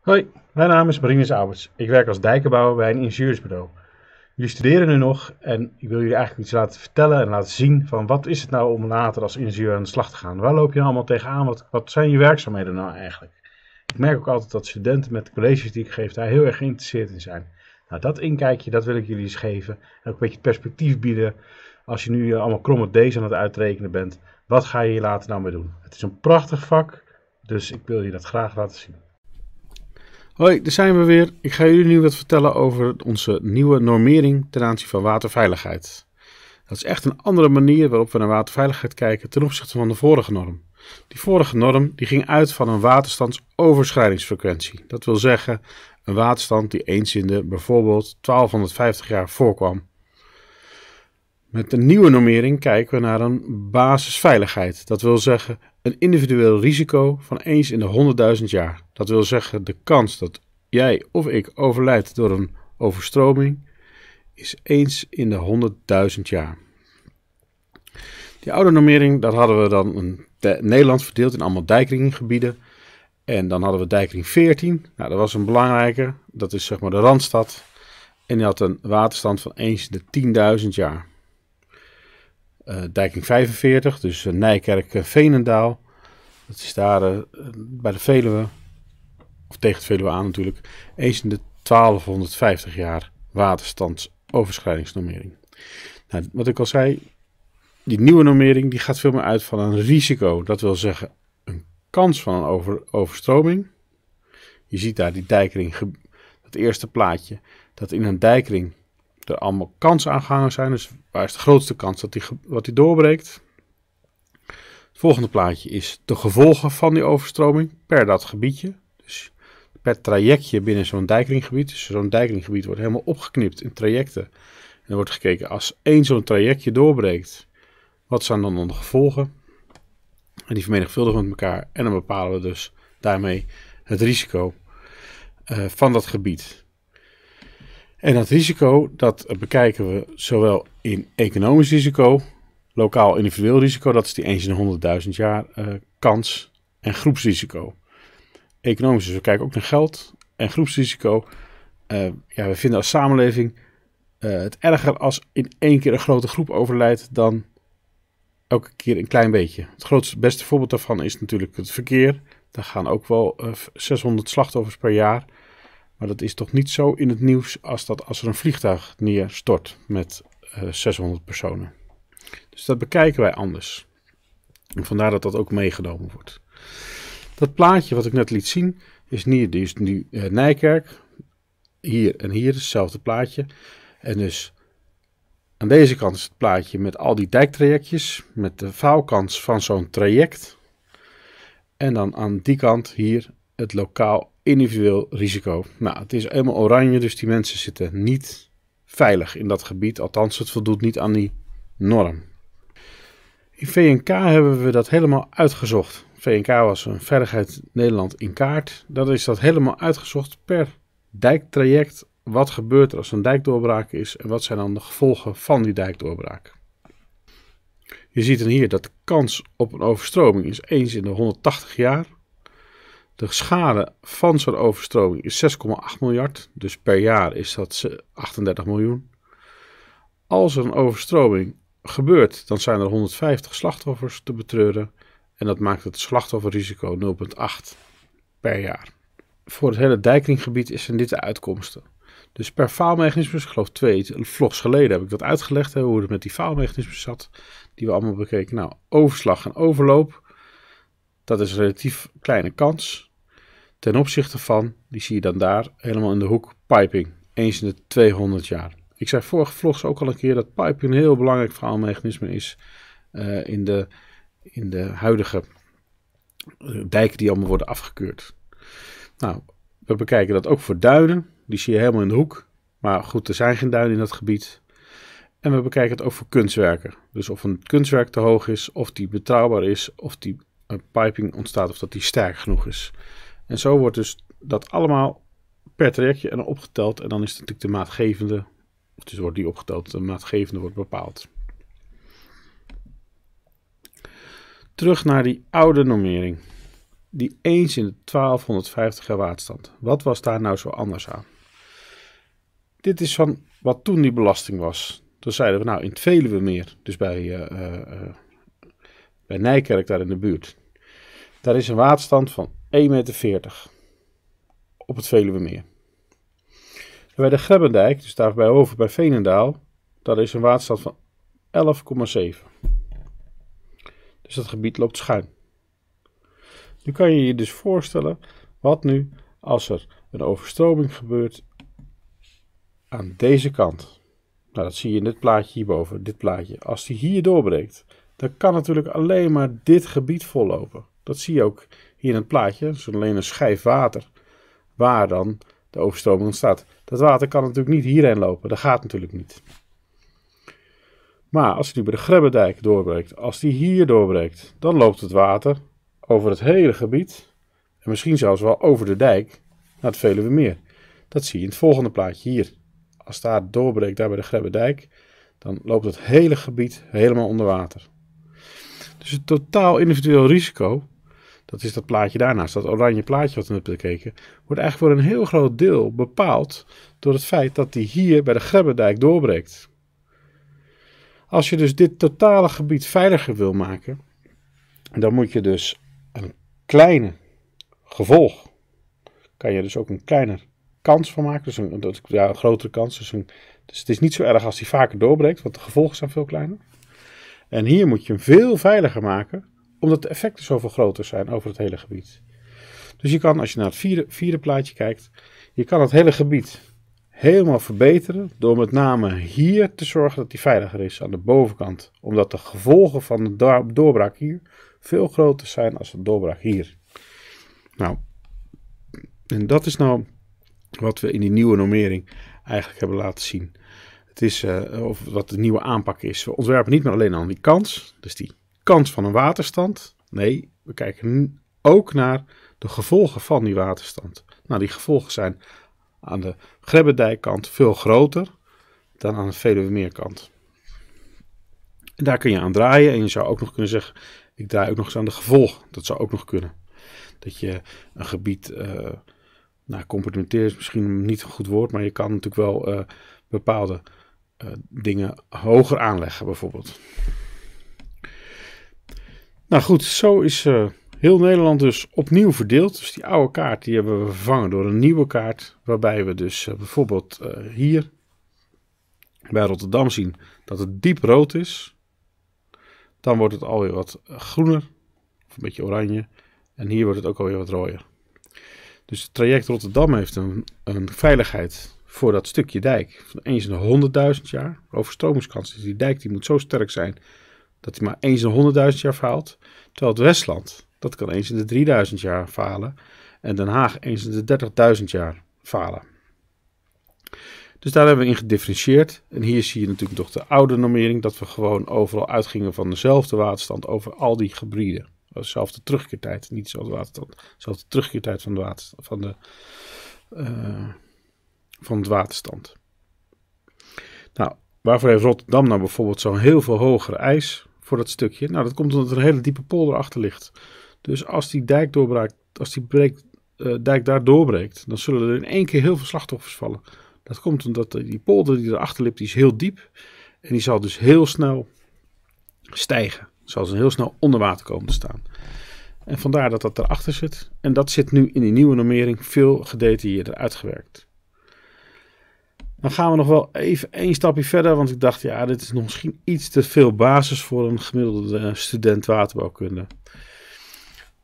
Hoi, mijn naam is Marinus Ouders. Ik werk als dijkenbouwer bij een ingenieursbureau. Jullie studeren nu nog en ik wil jullie eigenlijk iets laten vertellen en laten zien van wat is het nou om later als ingenieur aan de slag te gaan. Waar loop je nou allemaal tegenaan? Wat, wat zijn je werkzaamheden nou eigenlijk? Ik merk ook altijd dat studenten met de colleges die ik geef daar heel erg geïnteresseerd in zijn. Nou, dat inkijkje, dat wil ik jullie eens geven. En ook een beetje perspectief bieden. Als je nu eh, allemaal kromme D's aan het uitrekenen bent, wat ga je hier later nou mee doen? Het is een prachtig vak, dus ik wil je dat graag laten zien. Hoi, daar zijn we weer. Ik ga jullie nu wat vertellen over onze nieuwe normering ten aanzien van waterveiligheid. Dat is echt een andere manier waarop we naar waterveiligheid kijken ten opzichte van de vorige norm. Die vorige norm die ging uit van een waterstandsoverschrijdingsfrequentie. Dat wil zeggen een waterstand die eens in de bijvoorbeeld 1250 jaar voorkwam. Met de nieuwe normering kijken we naar een basisveiligheid. Dat wil zeggen een individueel risico van eens in de 100.000 jaar. Dat wil zeggen, de kans dat jij of ik overlijdt door een overstroming is eens in de 100.000 jaar. Die oude normering, dat hadden we dan in Nederland verdeeld in allemaal dijkringgebieden. En dan hadden we dijkring 14. Nou, dat was een belangrijke. Dat is zeg maar de Randstad. En die had een waterstand van eens in de 10.000 jaar. Eh, Dijking 45, dus eh, Nijkerk eh, Veenendaal. Dat is daar bij de Veluwe, of tegen de Veluwe aan natuurlijk, eens in de 1250 jaar waterstandsoverschrijdingsnormering. Nou, wat ik al zei, die nieuwe normering die gaat veel meer uit van een risico. Dat wil zeggen een kans van een over, overstroming. Je ziet daar die dijkring, dat eerste plaatje, dat in een dijkering er allemaal kansen aan gehangen zijn. Dus Waar is de grootste kans dat die, wat die doorbreekt? Het volgende plaatje is de gevolgen van die overstroming per dat gebiedje. Dus per trajectje binnen zo'n dijkringgebied. Dus zo'n dijkringgebied wordt helemaal opgeknipt in trajecten. En er wordt gekeken als één zo'n trajectje doorbreekt, wat zijn dan, de gevolgen? En die vermenigvuldigen met elkaar en dan bepalen we dus daarmee het risico eh, van dat gebied. En dat risico, dat bekijken we zowel in economisch risico, lokaal individueel risico, dat is die eens in 100.000 jaar eh, kans, en groepsrisico. Economisch, dus we kijken ook naar geld en groepsrisico. Eh, ja, we vinden als samenleving eh, het erger als in één keer een grote groep overlijdt dan elke keer een klein beetje. Het grootste, beste voorbeeld daarvan is natuurlijk het verkeer. Daar gaan ook wel 600 slachtoffers per jaar. Maar dat is toch niet zo in het nieuws als dat als er een vliegtuig neerstort met 600 eh, personen. Dus dat bekijken wij anders. vandaar dat dat ook meegenomen wordt. Dat plaatje wat ik net liet zien is hier, die is nu eh, Nijkerk. Hier en hier hetzelfde plaatje. En dus aan deze kant is het plaatje met al die dijktrajectjes, met de faalkans van zo'n traject. En dan aan die kant hier het lokaal individueel risico. Nou, het is helemaal oranje, dus die mensen zitten niet veilig in dat gebied. Althans, het voldoet niet aan die norm. In VNK hebben we dat helemaal uitgezocht. VNK was een Veiligheid Nederland in kaart. Dat is dat helemaal uitgezocht per dijktraject. Wat gebeurt er als een dijkdoorbraak is en wat zijn dan de gevolgen van die dijkdoorbraak? Je ziet dan hier dat de kans op een overstroming is eens in de 180 jaar. De schade van zo'n overstroming is 6,8 miljard. Dus per jaar is dat 38 miljoen. Als er een overstroming gebeurt, dan zijn er 150 slachtoffers te betreuren. En dat maakt het slachtofferrisico 0,8 per jaar. Voor het hele dijkringgebied zijn dit de uitkomsten. Dus per faalmechanisme, ik geloof twee vlogs geleden heb ik dat uitgelegd, hè, hoe het met die faalmechanismen zat, die we allemaal bekeken. Nou, overslag en overloop, dat is een relatief kleine kans ten opzichte van, die zie je dan daar, helemaal in de hoek, piping. Eens in de 200 jaar. Ik zei vorige vlogs ook al een keer dat piping een heel belangrijk verhaalmechanisme is eh, in, de, in de huidige eh, dijken die allemaal worden afgekeurd. Nou, we bekijken dat ook voor duinen. Die zie je helemaal in de hoek. Maar goed, er zijn geen duinen in dat gebied. En we bekijken het ook voor kunstwerken. Dus of een kunstwerk te hoog is, of die betrouwbaar is, of die uh, piping ontstaat, of dat die sterk genoeg is. En zo wordt dus dat allemaal per trajectje en opgeteld. En dan is het natuurlijk de maatgevende, of dus wordt die opgeteld, de maatgevende wordt bepaald. Terug naar die oude normering. Die eens in de 1250 jaar waardstand. Wat was daar nou zo anders aan? Dit is van wat toen die belasting was. Toen zeiden we nou in het Veluwe meer, dus bij, eh, eh, eh, bij Nijkerk daar in de buurt. Daar is een waardstand van 1,40 meter op het Veluwemeer. En bij de Grebbendijk, dus daar bij over bij Venendaal, dat is een waterstand van 11,7. Dus dat gebied loopt schuin. Nu kan je je dus voorstellen wat nu als er een overstroming gebeurt aan deze kant. Nou, dat zie je in dit plaatje hierboven, dit plaatje. Als die hier doorbreekt, dan kan natuurlijk alleen maar dit gebied vollopen. Dat zie je ook hier in het plaatje, zo'n dus alleen een schijf water waar dan de overstroming ontstaat. Dat water kan natuurlijk niet hierheen lopen, dat gaat natuurlijk niet. Maar als het nu bij de dijk doorbreekt, als die hier doorbreekt, dan loopt het water over het hele gebied en misschien zelfs wel over de dijk naar het Veluwe meer. Dat zie je in het volgende plaatje hier. Als daar doorbreekt, daar bij de dijk, dan loopt het hele gebied helemaal onder water. Dus het totaal individueel risico dat is dat plaatje daarnaast, dat oranje plaatje wat we net bekeken, wordt eigenlijk voor een heel groot deel bepaald door het feit dat die hier bij de Grebbendijk doorbreekt. Als je dus dit totale gebied veiliger wil maken, dan moet je dus een kleine gevolg, kan je dus ook een kleiner kans van maken, dus een, ja, een grotere kans. Dus, een, dus het is niet zo erg als die vaker doorbreekt, want de gevolgen zijn veel kleiner. En hier moet je hem veel veiliger maken omdat de effecten zoveel groter zijn over het hele gebied. Dus je kan, als je naar het vierde, vierde plaatje kijkt, je kan het hele gebied helemaal verbeteren door met name hier te zorgen dat die veiliger is aan de bovenkant. Omdat de gevolgen van de doorbraak hier veel groter zijn als de doorbraak hier. Nou, en dat is nou wat we in die nieuwe normering eigenlijk hebben laten zien. Het is, eh, of wat de nieuwe aanpak is. We ontwerpen niet meer alleen aan die kans, dus die Kant van een waterstand. Nee, we kijken ook naar de gevolgen van die waterstand. Nou, die gevolgen zijn aan de kant veel groter dan aan de Veluwemeerkant. En daar kun je aan draaien en je zou ook nog kunnen zeggen, ik draai ook nog eens aan de gevolgen. Dat zou ook nog kunnen. Dat je een gebied, uh, nou complimenteer is misschien niet een goed woord, maar je kan natuurlijk wel eh, bepaalde eh, dingen hoger aanleggen bijvoorbeeld. Nou goed, zo is eh, heel Nederland dus opnieuw verdeeld. Dus die oude kaart die hebben we vervangen door een nieuwe kaart. Waarbij we dus eh, bijvoorbeeld eh, hier bij Rotterdam zien dat het diep rood is. Dan wordt het alweer wat groener, of een beetje oranje. En hier wordt het ook alweer wat rooier. Dus het traject Rotterdam heeft een, een veiligheid voor dat stukje dijk van eens in de 100.000 jaar. Overstromingskans. Dus die dijk die moet zo sterk zijn dat hij maar eens in de 100.000 jaar faalt. Terwijl het Westland, dat kan eens in de 3000 jaar falen. En Den Haag eens in de 30.000 jaar falen. Dus daar hebben we in gedifferentieerd. En hier zie je natuurlijk toch de oude normering, dat we gewoon overal uitgingen van dezelfde waterstand over al die gebieden. Dezelfde terugkeertijd, niet dezelfde waterstand, dezelfde terugkeertijd van de, water, van de, eh, van het waterstand. Nou, waarvoor heeft Rotterdam nou bijvoorbeeld zo'n heel veel hogere ijs? voor dat stukje. Nou, dat komt omdat er een hele diepe polder achter ligt. Dus als die dijk doorbraakt, als die eh, dijk daar doorbreekt, dan zullen er in één keer heel veel slachtoffers vallen. Dat komt omdat eh, die polder die erachter ligt, die is heel diep. En die zal dus heel snel stijgen. Zal dus heel snel onder water komen te staan. En vandaar dat dat erachter zit. En dat zit nu in die nieuwe normering veel gedetailleerder uitgewerkt. Dan gaan we nog wel even één stapje verder, want ik dacht, ja, dit is nog misschien iets te veel basis voor een gemiddelde eh, student waterbouwkunde.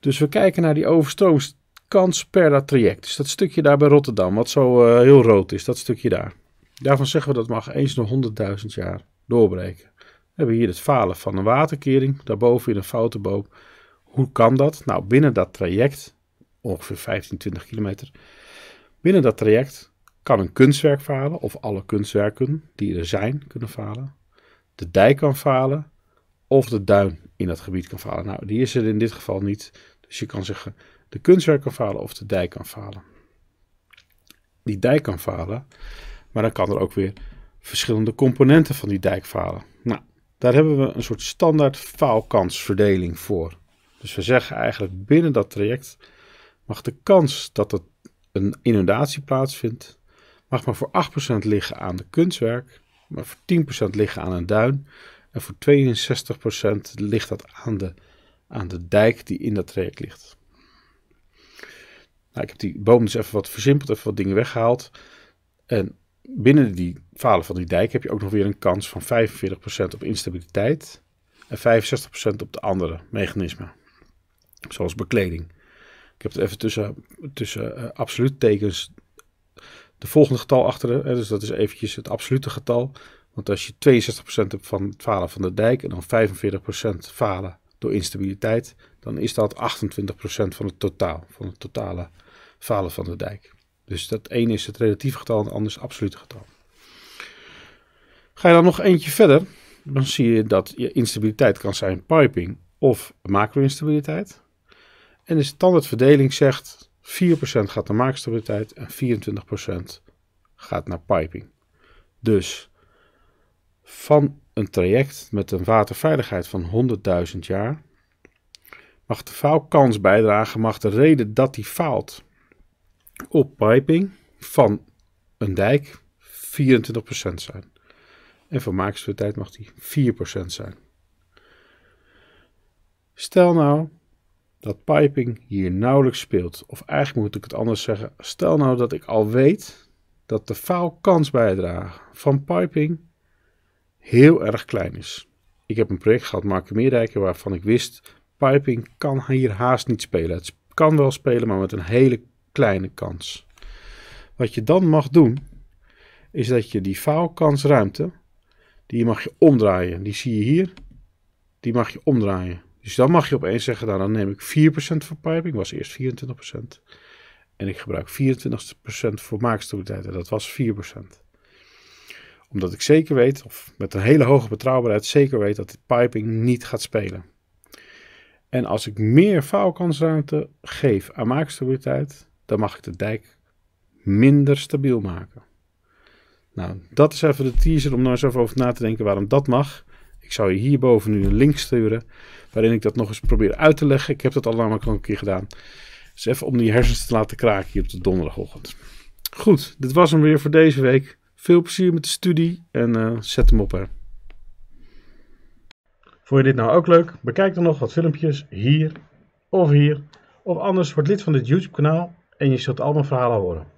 Dus we kijken naar die overstroomkans per dat traject. Dus dat stukje daar bij Rotterdam, wat zo eh, heel rood is, dat stukje daar. Daarvan zeggen we dat mag eens nog 100.000 jaar doorbreken. We hebben hier het falen van een waterkering, daarboven in een foutenboom. Hoe kan dat? Nou, binnen dat traject, ongeveer 15, 20 kilometer, binnen dat traject kan een kunstwerk falen, of alle kunstwerken die er zijn kunnen falen. De dijk kan falen, of de duin in dat gebied kan falen. Nou, die is er in dit geval niet. Dus je kan zeggen, de kunstwerk kan falen of de dijk kan falen. Die dijk kan falen, maar dan kan er ook weer verschillende componenten van die dijk falen. Nou, daar hebben we een soort standaard faalkansverdeling voor. Dus we zeggen eigenlijk binnen dat traject mag de kans dat er een inundatie plaatsvindt mag maar voor 8% liggen aan de kunstwerk, maar voor 10% liggen aan een duin en voor 62% ligt dat aan de, aan de dijk die in dat traject ligt. Nou, ik heb die boom dus even wat versimpeld, even wat dingen weggehaald. En binnen die falen van die dijk heb je ook nog weer een kans van 45% op instabiliteit en 65% op de andere mechanismen, zoals bekleding. Ik heb het even tussen, tussen uh, absoluut tekens de volgende getal achter Hè, dus dat is eventjes het absolute getal. Want als je 62% hebt van het falen van de dijk en dan 45% falen door instabiliteit, dan is dat 28% van het totaal, van het totale falen van de dijk. Dus dat ene is het relatieve getal en het ander is het absolute getal. Ga je dan nog eentje verder, dan zie je dat je instabiliteit kan zijn piping of macro-instabiliteit. En de standaardverdeling zegt 4% gaat naar marktstabiliteit en 24% gaat naar piping. Dus van een traject met een waterveiligheid van 100.000 jaar mag de faalkans bijdragen, mag de reden dat die faalt op piping van een dijk 24% zijn. En van maakstabiliteit mag die 4% zijn. Stel nou dat piping hier nauwelijks speelt. Of eigenlijk moet ik het anders zeggen. Stel nou dat ik al weet dat de faalkansbijdrage van piping heel erg klein is. Ik heb een project gehad, Marken Meerdijken, waarvan ik wist... piping kan hier haast niet spelen. Het kan wel spelen, maar met een hele kleine kans. Wat je dan mag doen, is dat je die faalkansruimte... die mag je omdraaien. Die zie je hier. Die mag je omdraaien. Dus dan mag je opeens zeggen, nou, dan neem ik 4% voor piping. was eerst 24%. En ik gebruik 24% voor maakstabiliteit en dat was 4%. Omdat ik zeker weet, of met een hele hoge betrouwbaarheid zeker weet, dat de piping niet gaat spelen. En als ik meer faalkansruimte geef aan maakstabiliteit, dan mag ik de dijk minder stabiel maken. Nou, dat is even de teaser om nou eens even over na te denken waarom dat mag. Ik zou je hierboven nu een link sturen waarin ik dat nog eens probeer uit te leggen. Ik heb dat al namelijk al een keer gedaan. Dus even om die hersens te laten kraken hier op de donderdagochtend. Goed, dit was hem weer voor deze week. Veel plezier met de studie en eh, zet hem op hè. Vond je dit nou ook leuk? Bekijk dan nog wat filmpjes hier of hier. Of anders word lid van dit YouTube kanaal en je zult al verhalen horen.